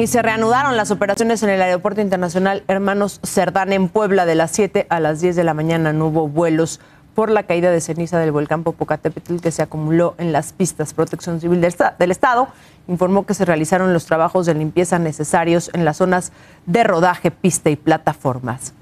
Y se reanudaron las operaciones en el Aeropuerto Internacional Hermanos Cerdán en Puebla de las 7 a las 10 de la mañana. No hubo vuelos por la caída de ceniza del volcán Popocatépetl que se acumuló en las pistas. Protección Civil del, del Estado informó que se realizaron los trabajos de limpieza necesarios en las zonas de rodaje, pista y plataformas.